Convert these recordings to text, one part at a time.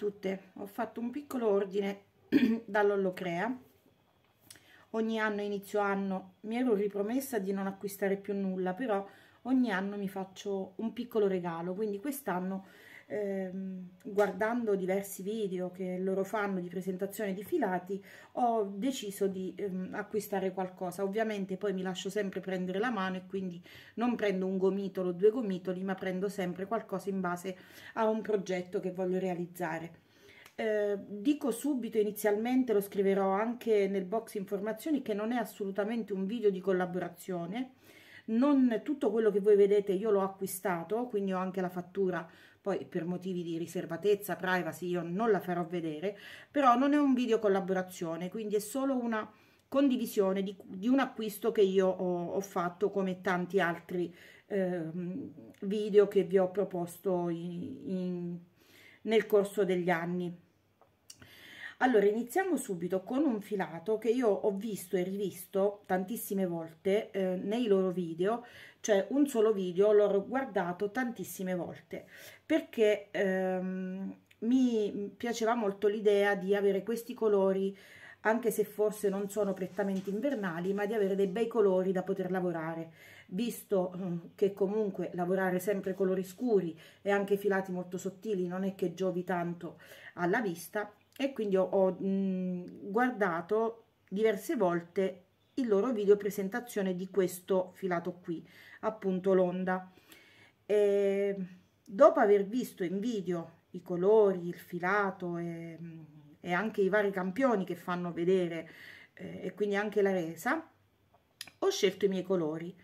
tutte ho fatto un piccolo ordine dall'Ollocrea ogni anno inizio anno mi ero ripromessa di non acquistare più nulla però ogni anno mi faccio un piccolo regalo quindi quest'anno ehm, guardando diversi video che loro fanno di presentazione di filati ho deciso di ehm, acquistare qualcosa ovviamente poi mi lascio sempre prendere la mano e quindi non prendo un gomitolo o due gomitoli ma prendo sempre qualcosa in base a un progetto che voglio realizzare Ehm, dico subito inizialmente, lo scriverò anche nel box informazioni, che non è assolutamente un video di collaborazione, non tutto quello che voi vedete io l'ho acquistato, quindi ho anche la fattura, poi per motivi di riservatezza, privacy io non la farò vedere, però non è un video collaborazione, quindi è solo una condivisione di, di un acquisto che io ho, ho fatto come tanti altri eh, video che vi ho proposto in, in, nel corso degli anni allora iniziamo subito con un filato che io ho visto e rivisto tantissime volte eh, nei loro video cioè un solo video l'ho guardato tantissime volte perché ehm, mi piaceva molto l'idea di avere questi colori anche se forse non sono prettamente invernali, ma di avere dei bei colori da poter lavorare, visto mm, che comunque lavorare sempre colori scuri e anche filati molto sottili non è che giovi tanto alla vista, e quindi ho, ho mh, guardato diverse volte il loro video presentazione di questo filato qui appunto l'onda e dopo aver visto in video i colori il filato e, e anche i vari campioni che fanno vedere eh, e quindi anche la resa ho scelto i miei colori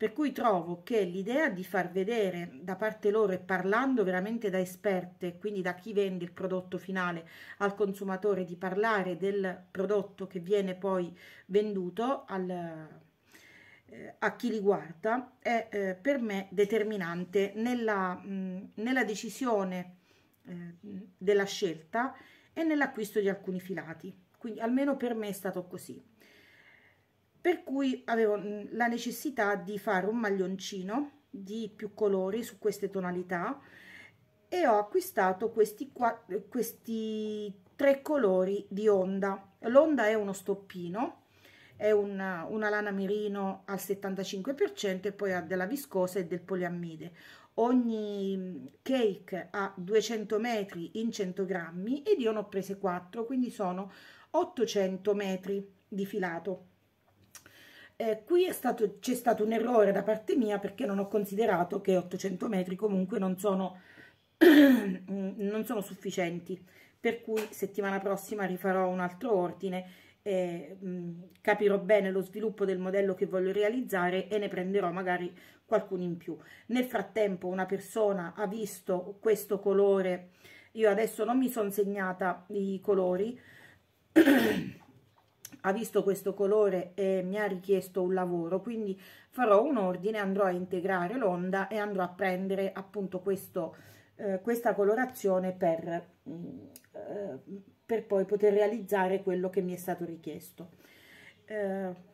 per cui trovo che l'idea di far vedere da parte loro e parlando veramente da esperte, quindi da chi vende il prodotto finale al consumatore, di parlare del prodotto che viene poi venduto al, eh, a chi li guarda è eh, per me determinante nella, mh, nella decisione eh, della scelta e nell'acquisto di alcuni filati. Quindi almeno per me è stato così per cui avevo mm, la necessità di fare un maglioncino di più colori su queste tonalità e ho acquistato questi, qua, questi tre colori di onda l'onda è uno stoppino è una, una lana merino al 75% e poi ha della viscosa e del poliammide ogni mm, cake ha 200 metri in 100 grammi ed io ne ho prese 4 quindi sono 800 metri di filato eh, qui c'è stato, stato un errore da parte mia perché non ho considerato che 800 metri comunque non sono, non sono sufficienti, per cui settimana prossima rifarò un altro ordine e, mh, capirò bene lo sviluppo del modello che voglio realizzare e ne prenderò magari qualcuno in più. Nel frattempo una persona ha visto questo colore, io adesso non mi sono segnata i colori, ha visto questo colore e mi ha richiesto un lavoro quindi farò un ordine andrò a integrare l'onda e andrò a prendere appunto questo, eh, questa colorazione per, mm, eh, per, poi poter realizzare quello che mi è stato richiesto eh,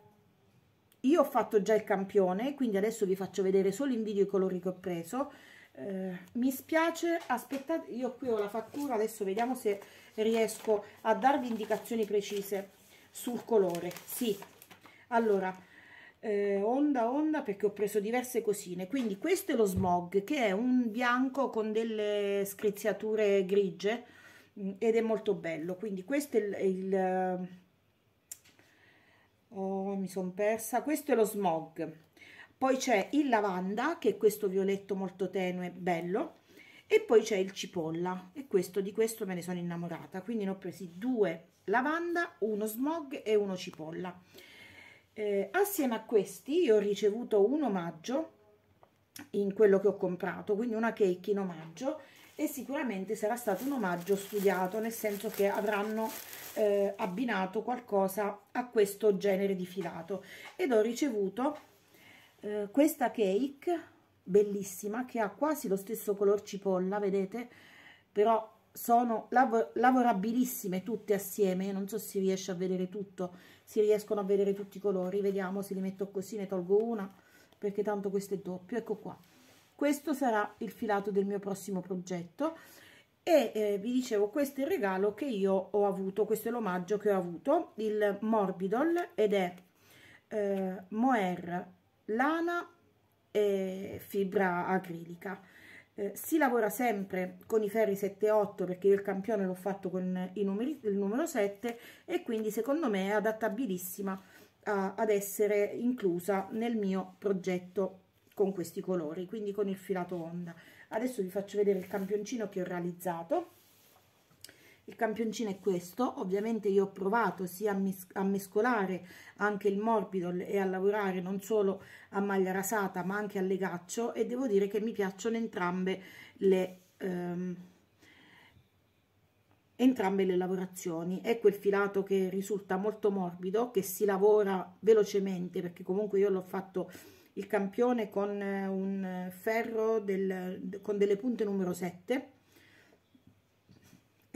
io ho fatto già il campione quindi adesso vi faccio vedere solo in video i colori che ho preso eh, mi spiace aspettate io qui ho la fattura adesso vediamo se riesco a darvi indicazioni precise sul colore sì allora eh, onda onda perché ho preso diverse cosine quindi questo è lo smog che è un bianco con delle screziature grigie mm, ed è molto bello quindi questo è il, il eh, oh, mi sono persa questo è lo smog poi c'è il lavanda che è questo violetto molto tenue bello e poi c'è il cipolla e questo di questo me ne sono innamorata quindi ne ho presi due lavanda, uno smog e uno cipolla. Eh, assieme a questi io ho ricevuto un omaggio in quello che ho comprato, quindi una cake in omaggio e sicuramente sarà stato un omaggio studiato, nel senso che avranno eh, abbinato qualcosa a questo genere di filato. Ed ho ricevuto eh, questa cake bellissima che ha quasi lo stesso color cipolla, vedete? Però sono lav lavorabilissime tutte assieme, non so se riesce a vedere tutto, si riescono a vedere tutti i colori, vediamo se li metto così, ne tolgo una, perché tanto questo è doppio, ecco qua. Questo sarà il filato del mio prossimo progetto e eh, vi dicevo questo è il regalo che io ho avuto, questo è l'omaggio che ho avuto, il Morbidol ed è eh, moer, lana e fibra acrilica eh, si lavora sempre con i ferri 7-8 perché io il campione l'ho fatto con numeri, il numero 7 e quindi secondo me è adattabilissima a, ad essere inclusa nel mio progetto con questi colori quindi con il filato onda adesso vi faccio vedere il campioncino che ho realizzato il campioncino è questo ovviamente io ho provato sia a, mes a mescolare anche il morbido e a lavorare non solo a maglia rasata ma anche a legaccio e devo dire che mi piacciono entrambe le ehm, entrambe le lavorazioni ecco il filato che risulta molto morbido che si lavora velocemente perché comunque io l'ho fatto il campione con eh, un ferro del, con delle punte numero 7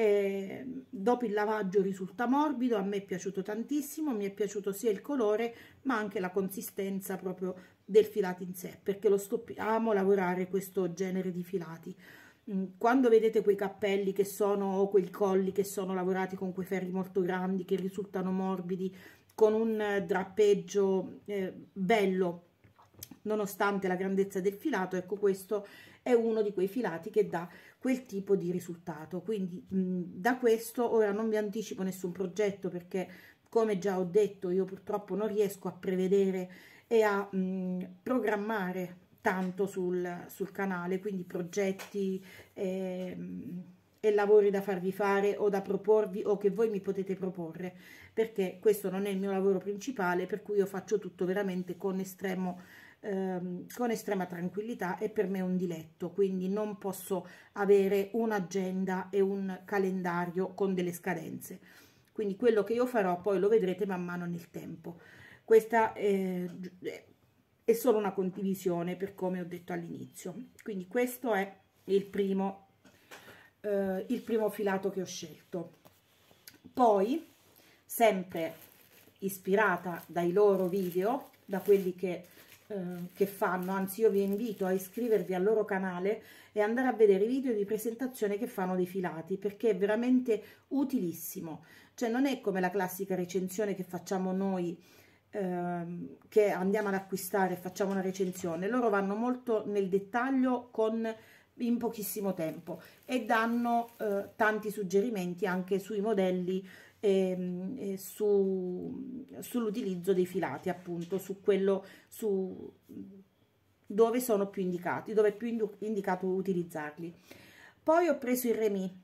eh, dopo il lavaggio risulta morbido, a me è piaciuto tantissimo, mi è piaciuto sia il colore ma anche la consistenza proprio del filato in sé, perché lo sto, amo lavorare questo genere di filati. Mm, quando vedete quei cappelli che sono, o quei colli che sono lavorati con quei ferri molto grandi, che risultano morbidi, con un eh, drappeggio eh, bello, nonostante la grandezza del filato, ecco questo è uno di quei filati che dà quel tipo di risultato. Quindi mh, da questo ora non vi anticipo nessun progetto perché come già ho detto io purtroppo non riesco a prevedere e a mh, programmare tanto sul, sul, canale, quindi progetti eh, e lavori da farvi fare o da proporvi o che voi mi potete proporre, perché questo non è il mio lavoro principale, per cui io faccio tutto veramente con estremo ehm, con estrema tranquillità è per me un diletto, quindi non posso avere un'agenda e un calendario con delle scadenze. Quindi quello che io farò poi lo vedrete man mano nel tempo. Questa è, è solo una condivisione per come ho detto all'inizio. Quindi questo è il primo, eh, il primo filato che ho scelto. Poi, sempre ispirata dai loro video, da quelli che Ehm, che fanno, anzi io vi invito a iscrivervi al loro canale e andare a vedere i video di presentazione che fanno dei filati perché è veramente utilissimo, cioè non è come la classica recensione che facciamo noi ehm, che andiamo ad acquistare e facciamo una recensione, loro vanno molto nel dettaglio con in pochissimo tempo e danno eh, tanti suggerimenti anche sui modelli eh, su, sull'utilizzo dei filati appunto su quello su dove sono più indicati dove è più indicato utilizzarli poi ho preso il remi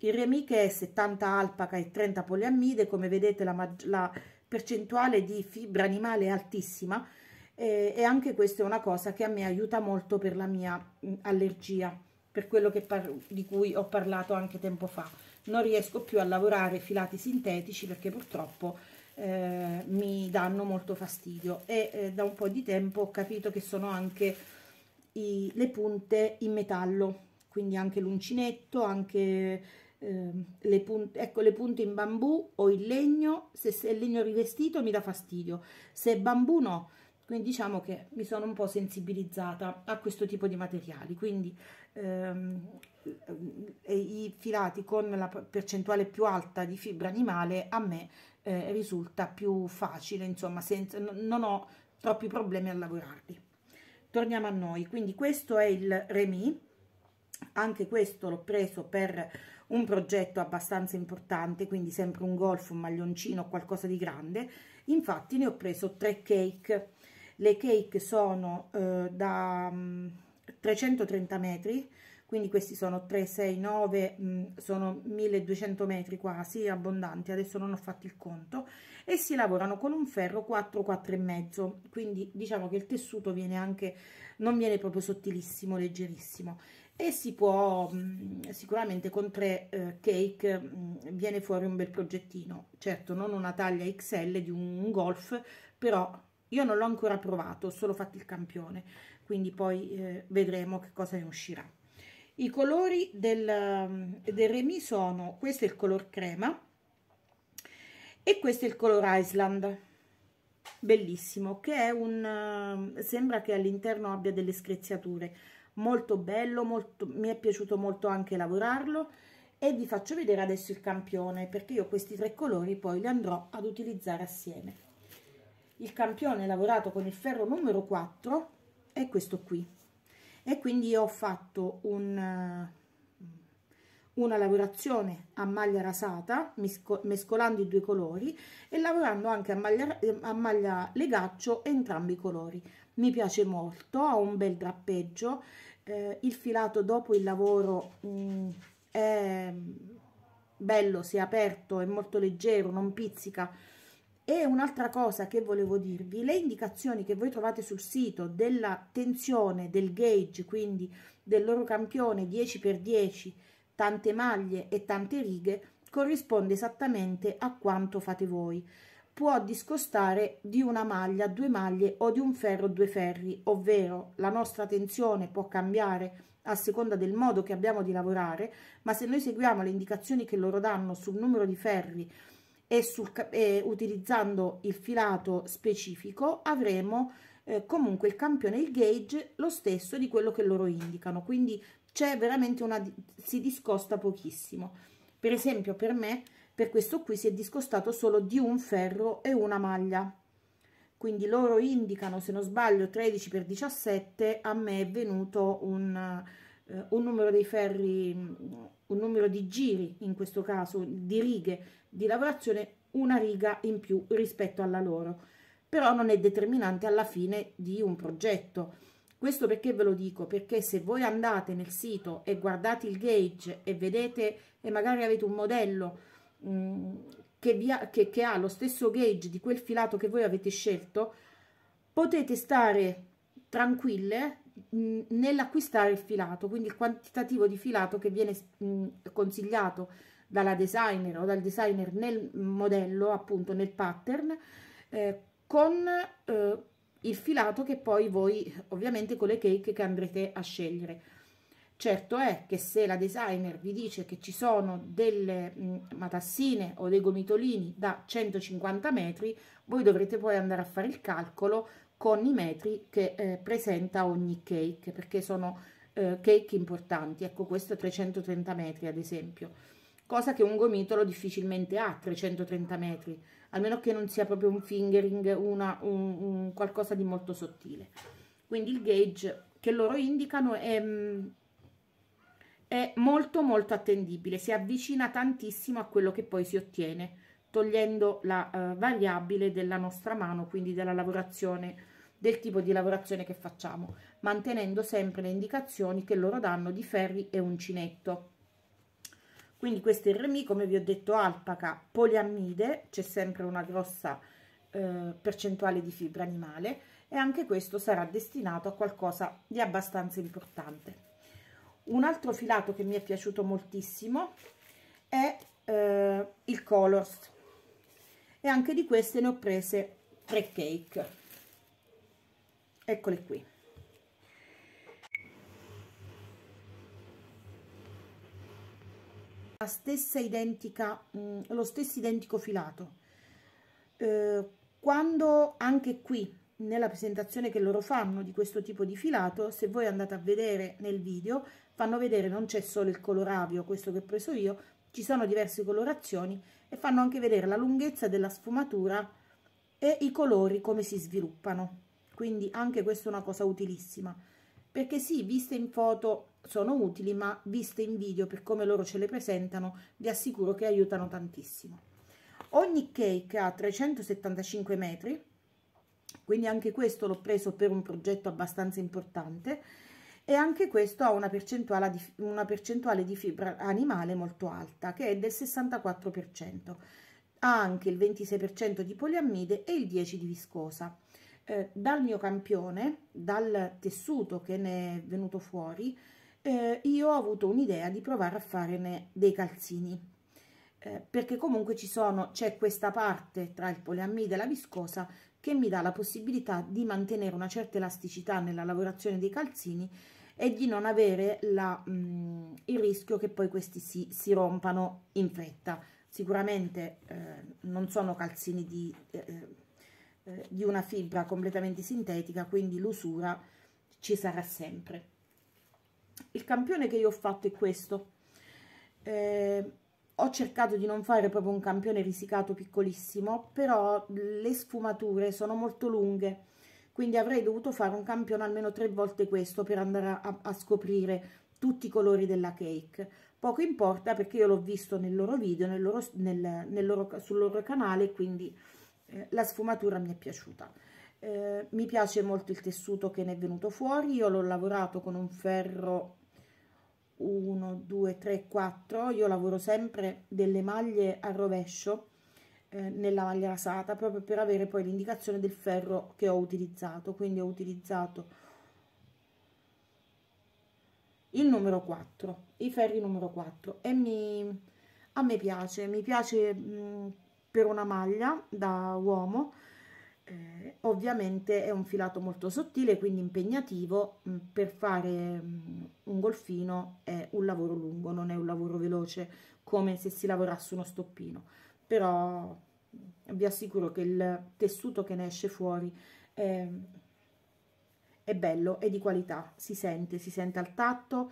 il remi che è 70 alpaca e 30 poliammide come vedete la, la percentuale di fibra animale è altissima eh, e anche questa è una cosa che a me aiuta molto per la mia allergia per quello che di cui ho parlato anche tempo fa non riesco più a lavorare filati sintetici perché purtroppo eh, mi danno molto fastidio e eh, da un po' di tempo ho capito che sono anche i, le punte in metallo quindi anche l'uncinetto anche eh, le, punte, ecco, le punte in bambù o in legno se, se è legno rivestito mi dà fastidio se è bambù no quindi diciamo che mi sono un po' sensibilizzata a questo tipo di materiali quindi ehm, i filati con la percentuale più alta di fibra animale a me eh, risulta più facile, insomma, senza, non ho troppi problemi a lavorarli. Torniamo a noi, quindi questo è il Remi, anche questo l'ho preso per un progetto abbastanza importante, quindi sempre un golf, un maglioncino, qualcosa di grande, infatti ne ho preso tre cake, le cake sono eh, da 330 mm, metri, quindi questi sono 3 6 9 sono 1200 metri quasi abbondanti adesso non ho fatto il conto e si lavorano con un ferro 4 4 e mezzo quindi diciamo che il tessuto viene anche non viene proprio sottilissimo leggerissimo e si può mm, sicuramente con tre eh, cake mh, mm, viene fuori un bel progettino certo non una taglia XL di un, un golf però io non l'ho ancora provato ho solo fatto il campione quindi poi eh, vedremo che cosa ne uscirà i colori del, ehm, del Remy sono, questo è il color crema e questo è il color Island, bellissimo, che è un, ehm, sembra che all'interno abbia delle screziature, molto bello, molto, mi è piaciuto molto anche lavorarlo e vi faccio vedere adesso il campione perché io questi tre colori poi li andrò ad utilizzare assieme il campione lavorato con il ferro numero 4 è questo qui e quindi ho fatto un, eh, una lavorazione a maglia rasata mescolando i due colori e lavorando anche a maglia, a maglia legaccio entrambi i colori mi piace molto ha un bel drappeggio eh, il filato dopo il lavoro mh, mm, è bello si è aperto è molto leggero non pizzica e un'altra cosa che volevo dirvi, le indicazioni che voi trovate sul sito della tensione del gauge, quindi del loro campione 10x10, tante maglie e tante righe, corrisponde esattamente a quanto fate voi. Può discostare di una maglia, due maglie o di un ferro, due ferri, ovvero la nostra tensione può cambiare a seconda del modo che abbiamo di lavorare, ma se noi seguiamo le indicazioni che loro danno sul numero di ferri, e, sul, e utilizzando il filato specifico avremo eh, comunque il campione il gauge lo stesso di quello che loro indicano quindi c'è veramente una si discosta pochissimo per esempio per me per questo qui si è discostato solo di un ferro e una maglia quindi loro indicano se non sbaglio 13 per 17 a me è venuto un, eh, un numero dei ferri mm, un numero di giri, in questo caso di righe di lavorazione, una riga in più rispetto alla loro, però non è determinante alla fine di un progetto. Questo perché ve lo dico? Perché se voi andate nel sito e guardate il gauge e vedete e magari avete un modello mh, che, vi ha, che, che ha lo stesso gauge di quel filato che voi avete scelto, potete stare tranquille nell'acquistare il filato quindi il quantitativo di filato che viene consigliato dalla designer o dal designer nel modello appunto nel pattern eh, con eh, il filato che poi voi ovviamente con le cake che andrete a scegliere certo è che se la designer vi dice che ci sono delle matassine o dei gomitolini da 150 metri voi dovrete poi andare a fare il calcolo con i metri che eh, presenta ogni cake perché sono eh, cake importanti ecco questo 330 metri ad esempio cosa che un gomitolo difficilmente ha 330 metri almeno che non sia proprio un fingering una, un, un qualcosa di molto sottile quindi il gauge che loro indicano è, mm, è molto molto attendibile si avvicina tantissimo a quello che poi si ottiene togliendo la uh, variabile della nostra mano quindi della lavorazione del tipo di lavorazione che facciamo, mantenendo sempre le indicazioni che loro danno di ferri e uncinetto. Quindi questo è il remi, come vi ho detto, alpaca, poliammide, c'è sempre una grossa eh, percentuale di fibra animale e anche questo sarà destinato a qualcosa di abbastanza importante. Un altro filato che mi è piaciuto moltissimo è eh, il Colors e anche di queste ne ho prese tre cake eccole qui la stessa identica mh, mm, lo stesso identico filato eh, quando anche qui nella presentazione che loro fanno di questo tipo di filato se voi andate a vedere nel video fanno vedere non c'è solo il coloravio questo che ho preso io ci sono diverse colorazioni e fanno anche vedere la lunghezza della sfumatura e i colori come si sviluppano quindi anche questa è una cosa utilissima perché sì viste in foto sono utili ma viste in video per come loro ce le presentano vi assicuro che aiutano tantissimo ogni cake ha 375 metri quindi anche questo l'ho preso per un progetto abbastanza importante e anche questo ha una percentuale, di, una percentuale di fibra animale molto alta che è del 64% ha anche il 26% di poliammide e il 10% di viscosa eh, dal mio campione, dal tessuto che ne è venuto fuori, eh, io ho avuto un'idea di provare a farne dei calzini. Eh, perché comunque ci sono, c'è questa parte tra il poliammide e la viscosa che mi dà la possibilità di mantenere una certa elasticità nella lavorazione dei calzini e di non avere la, mh, mm, il rischio che poi questi si, si rompano in fretta. Sicuramente eh, non sono calzini di eh, eh eh, di una fibra completamente sintetica, quindi l'usura ci sarà sempre. Il campione che io ho fatto è questo. Eh, ho cercato di non fare proprio un campione risicato piccolissimo, però le sfumature sono molto lunghe, quindi avrei dovuto fare un campione almeno tre volte questo per andare a, a scoprire tutti i colori della cake. Poco importa perché io l'ho visto nel loro video, nel loro, nel, nel loro, sul loro canale, quindi eh, la sfumatura mi è piaciuta eh, mi piace molto il tessuto che ne è venuto fuori io l'ho lavorato con un ferro 1 2 3 4 io lavoro sempre delle maglie a rovescio eh, nella maglia rasata proprio per avere poi l'indicazione del ferro che ho utilizzato quindi ho utilizzato il numero 4 i ferri numero 4 e mi a me piace mi piace mh, mm, per una maglia da uomo eh, ovviamente è un filato molto sottile quindi impegnativo mm, per fare mm, un golfino è un lavoro lungo non è un lavoro veloce come se si lavorasse uno stoppino però mm, vi assicuro che il tessuto che ne esce fuori è, è bello è di qualità si sente si sente al tatto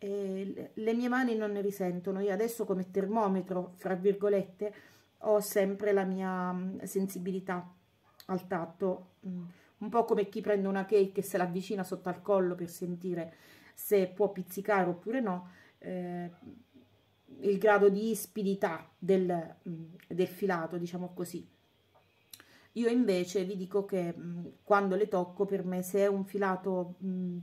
le mie mani non ne risentono io adesso come termometro fra virgolette ho sempre la mia mm, sensibilità al tatto, mm. un po' come chi prende una cake e se l'avvicina sotto al collo per sentire se può pizzicare oppure no, eh, il grado di ispidità del, mm, del, filato, diciamo così. Io invece vi dico che quando le tocco, per me se è un filato mh,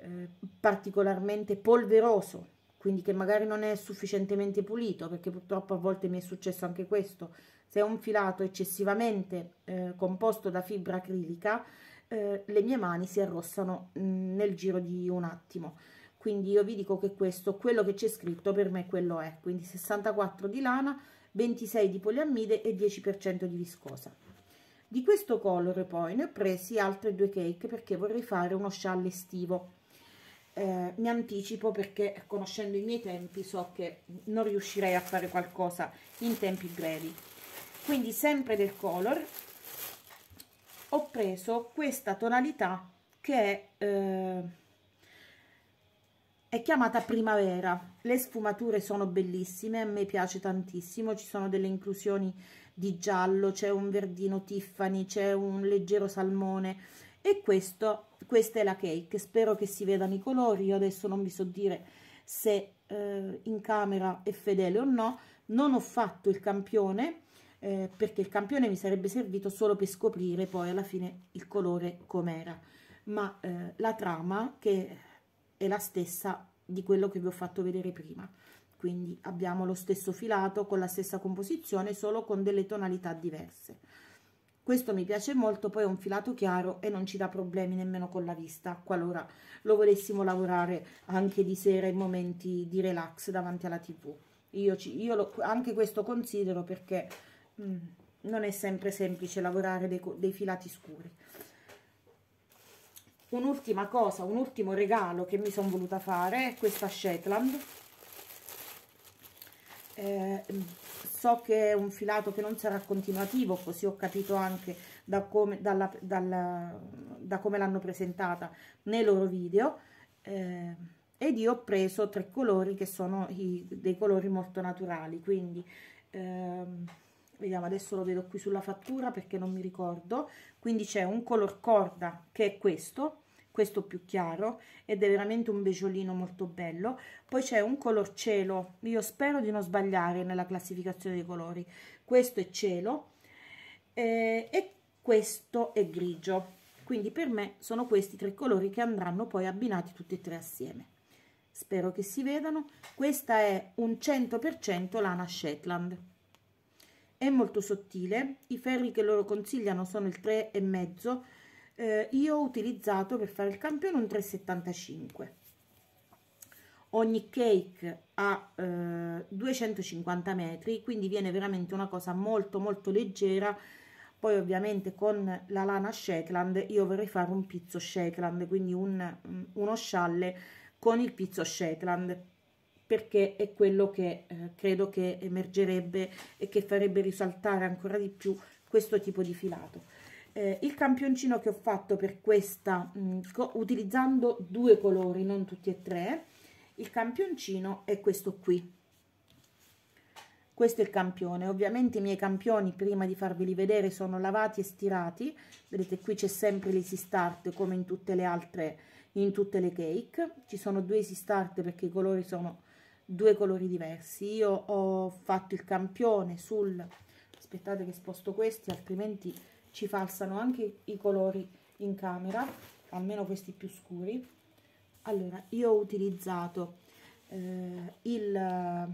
eh, particolarmente polveroso, quindi che magari non è sufficientemente pulito perché purtroppo a volte mi è successo anche questo se è un filato eccessivamente eh, composto da fibra acrilica eh, le mie mani si arrossano mh, mm, nel giro di un attimo quindi io vi dico che questo quello che c'è scritto per me quello è quindi 64 di lana 26 di poliammide e 10% di viscosa di questo colore poi ne ho presi altre due cake perché vorrei fare uno scialle estivo eh, mi anticipo perché conoscendo i miei tempi so che non riuscirei a fare qualcosa in tempi brevi quindi sempre del color ho preso questa tonalità che eh, è chiamata primavera le sfumature sono bellissime a me piace tantissimo ci sono delle inclusioni di giallo c'è un verdino tiffany c'è un leggero salmone e questo, questa è la cake spero che si vedano i colori io adesso non vi so dire se eh, in camera è fedele o no non ho fatto il campione eh, perché il campione mi sarebbe servito solo per scoprire poi alla fine il colore com'era ma eh, la trama che è la stessa di quello che vi ho fatto vedere prima quindi abbiamo lo stesso filato con la stessa composizione solo con delle tonalità diverse questo mi piace molto poi è un filato chiaro e non ci dà problemi nemmeno con la vista qualora lo volessimo lavorare anche di sera in momenti di relax davanti alla tv io, ci, io lo, anche questo considero perché mh, mm, non è sempre semplice lavorare dei, dei filati scuri un'ultima cosa, un ultimo regalo che mi sono voluta fare è questa Shetland eh, so che è un filato che non sarà continuativo così ho capito anche da come, dalla, dalla, da come l'hanno presentata nei loro video eh, ed io ho preso tre colori che sono i, dei colori molto naturali quindi ehm, vediamo adesso lo vedo qui sulla fattura perché non mi ricordo quindi c'è un color corda che è questo questo più chiaro ed è veramente un beciolino molto bello poi c'è un color cielo io spero di non sbagliare nella classificazione dei colori questo è cielo eh, e questo è grigio quindi per me sono questi tre colori che andranno poi abbinati tutti e tre assieme spero che si vedano questa è un 100% lana shetland è molto sottile i ferri che loro consigliano sono il e mezzo eh, io ho utilizzato per fare il campione un 3,75 ogni cake ha eh, 250 metri quindi viene veramente una cosa molto molto leggera poi ovviamente con la lana Shetland io vorrei fare un pizzo Shetland quindi un, mm, uno scialle con il pizzo Shetland perché è quello che eh, credo che emergerebbe e che farebbe risaltare ancora di più questo tipo di filato eh, il campioncino che ho fatto per questa mh, mm, utilizzando due colori non tutti e tre il campioncino è questo qui questo è il campione ovviamente i miei campioni prima di farveli vedere sono lavati e stirati vedete qui c'è sempre l'easy start come in tutte le altre in tutte le cake ci sono due easy start perché i colori sono due colori diversi io ho fatto il campione sul aspettate che sposto questi altrimenti ci falsano anche i colori in camera almeno questi più scuri allora io ho utilizzato eh, il, eh,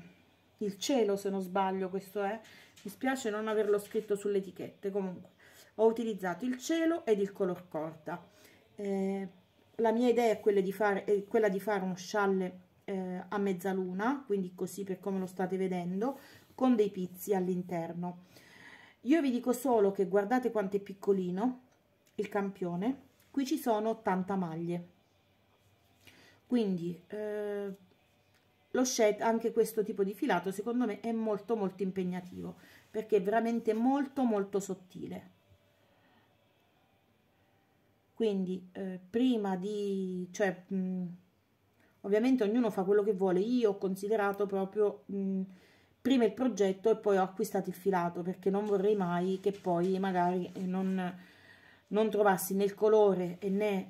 il cielo se non sbaglio questo è mi spiace non averlo scritto sulle etichette comunque ho utilizzato il cielo ed il color corda eh, la mia idea è quella di fare, è quella di fare uno scialle eh, a mezzaluna quindi così per come lo state vedendo con dei pizzi all'interno io vi dico solo che guardate quanto è piccolino il campione qui ci sono 80 maglie quindi eh, lo shed anche questo tipo di filato secondo me è molto molto impegnativo perché è veramente molto molto sottile quindi eh, prima di cioè mh, ovviamente ognuno fa quello che vuole io ho considerato proprio mh, prima il progetto e poi ho acquistato il filato perché non vorrei mai che poi magari non, non trovassi il colore e né,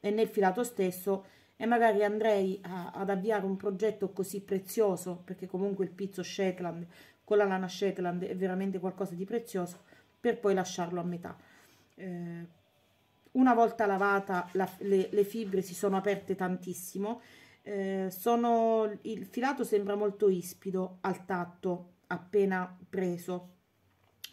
eh, e nel filato stesso e magari andrei a, ad avviare un progetto così prezioso perché comunque il pizzo Shetland con la lana Shetland è veramente qualcosa di prezioso per poi lasciarlo a metà eh, una volta lavata la, le, le, fibre si sono aperte tantissimo eh, sono, il filato sembra molto ispido al tatto appena preso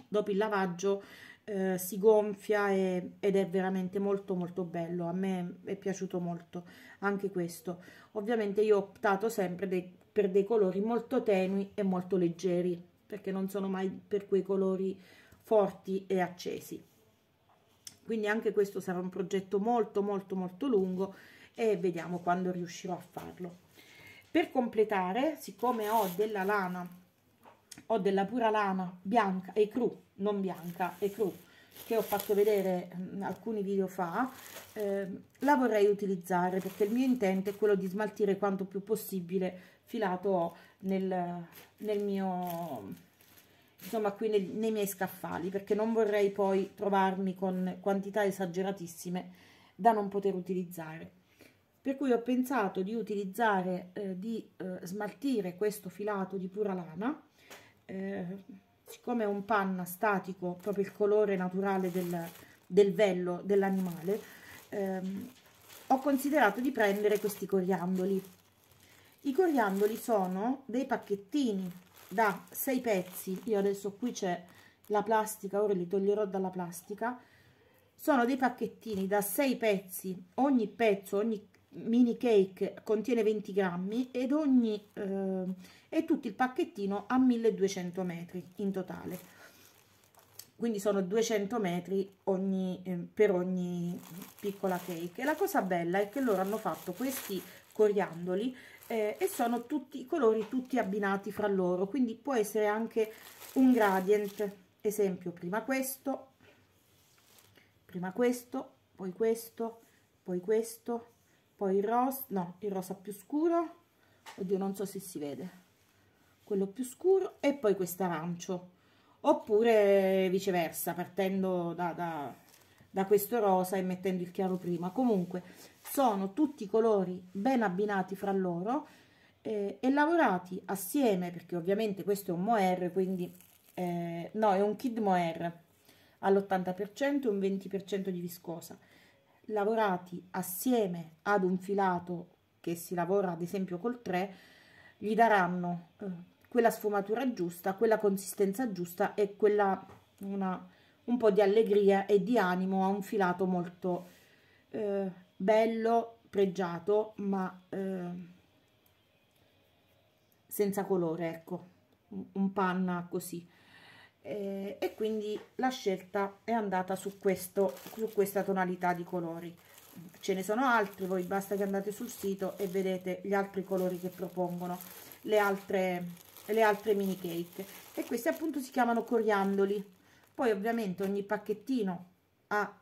dopo il lavaggio eh, si gonfia e, ed è veramente molto molto bello a me è piaciuto molto anche questo ovviamente io ho optato sempre dei, per dei colori molto tenui e molto leggeri perché non sono mai per quei colori forti e accesi quindi anche questo sarà un progetto molto molto molto lungo e vediamo quando riuscirò a farlo per completare siccome ho della lana ho della pura lana bianca e cru non bianca e cru che ho fatto vedere mm, alcuni video fa eh, la vorrei utilizzare perché il mio intento è quello di smaltire quanto più possibile filato ho nel, nel mio insomma qui nei, nei, miei scaffali perché non vorrei poi trovarmi con quantità esageratissime da non poter utilizzare per cui ho pensato di utilizzare, eh, di eh, smaltire questo filato di pura lana, eh, siccome è un panna statico, proprio il colore naturale del, del vello dell'animale, ehm, ho considerato di prendere questi coriandoli. I coriandoli sono dei pacchettini da 6 pezzi, io adesso qui c'è la plastica, ora li toglierò dalla plastica, sono dei pacchettini da 6 pezzi, ogni pezzo, ogni mini cake contiene 20 grammi ed ogni eh, e tutto il pacchettino a 1200 metri in totale quindi sono 200 metri ogni, eh, per ogni piccola cake e la cosa bella è che loro hanno fatto questi coriandoli eh, e sono tutti i colori tutti abbinati fra loro quindi può essere anche un gradient esempio prima questo prima questo poi questo poi questo poi il rosa no il rosa più scuro oddio non so se si vede quello più scuro e poi questo arancio oppure viceversa partendo da, da, da, questo rosa e mettendo il chiaro prima comunque sono tutti colori ben abbinati fra loro eh, e lavorati assieme perché ovviamente questo è un moer quindi eh, no è un kid moer all'80% e un 20% di viscosa lavorati assieme ad un filato che si lavora ad esempio col 3 gli daranno eh, quella sfumatura giusta, quella consistenza giusta e quella una, un po' di allegria e di animo a un filato molto eh, bello, pregiato, ma eh, senza colore, ecco, un, un panna così eh, e quindi la scelta è andata su, questo, su questa tonalità di colori ce ne sono altri voi basta che andate sul sito e vedete gli altri colori che propongono le altre, le altre mini cake e questi appunto si chiamano coriandoli poi ovviamente ogni pacchettino ha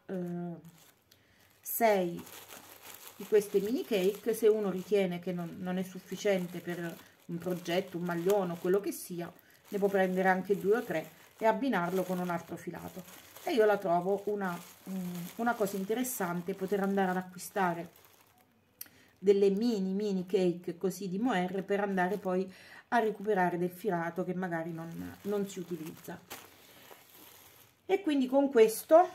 6 eh, di queste mini cake se uno ritiene che non, non è sufficiente per un progetto un maglione o quello che sia ne può prendere anche due o tre e abbinarlo con un altro filato e io la trovo una, mm, una cosa interessante poter andare ad acquistare delle mini mini cake così di moer per andare poi a recuperare del filato che magari non, non si utilizza e quindi con questo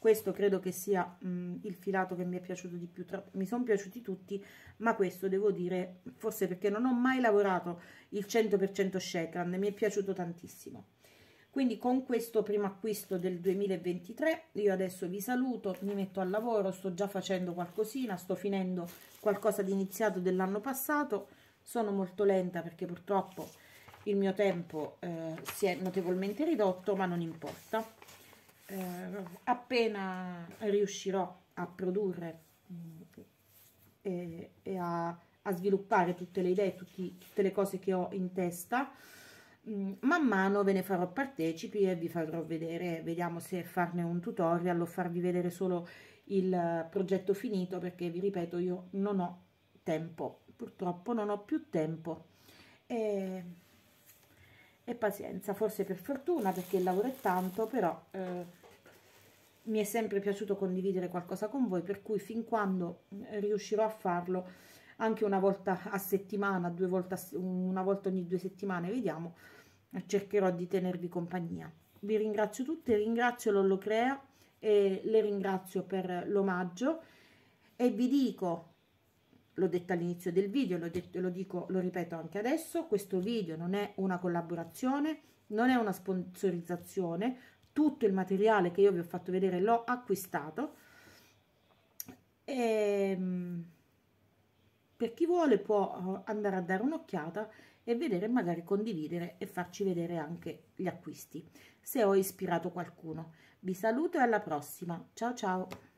questo credo che sia mh, il filato che mi è piaciuto di più tra... mi sono piaciuti tutti ma questo devo dire forse perché non ho mai lavorato il 100% Shetland mi è piaciuto tantissimo quindi con questo primo acquisto del 2023 io adesso vi saluto mi metto al lavoro sto già facendo qualcosina sto finendo qualcosa di iniziato dell'anno passato sono molto lenta perché purtroppo il mio tempo eh, si è notevolmente ridotto ma non importa eh, appena riuscirò a produrre mh, mm, e, e a, a, sviluppare tutte le idee, tutti, tutte le cose che ho in testa, mh, mm, man mano ve ne farò partecipi e vi farò vedere, vediamo se farne un tutorial o farvi vedere solo il progetto finito perché vi ripeto io non ho tempo, purtroppo non ho più tempo. E e pazienza, forse per fortuna perché lavoro tanto, però eh, mi è sempre piaciuto condividere qualcosa con voi, per cui fin quando eh, riuscirò a farlo, anche una volta a settimana, due volte a, una volta ogni due settimane, vediamo, eh, cercherò di tenervi compagnia. Vi ringrazio tutti, ringrazio Lollocrea e le ringrazio per l'omaggio e vi dico, l'ho detto all'inizio del video, l'ho detto, lo, dico, lo ripeto anche adesso, questo video non è una collaborazione, non è una sponsorizzazione, tutto il materiale che io vi ho fatto vedere l'ho acquistato e ehm, per chi vuole può eh, andare a dare un'occhiata e vedere magari condividere e farci vedere anche gli acquisti se ho ispirato qualcuno vi saluto e alla prossima ciao ciao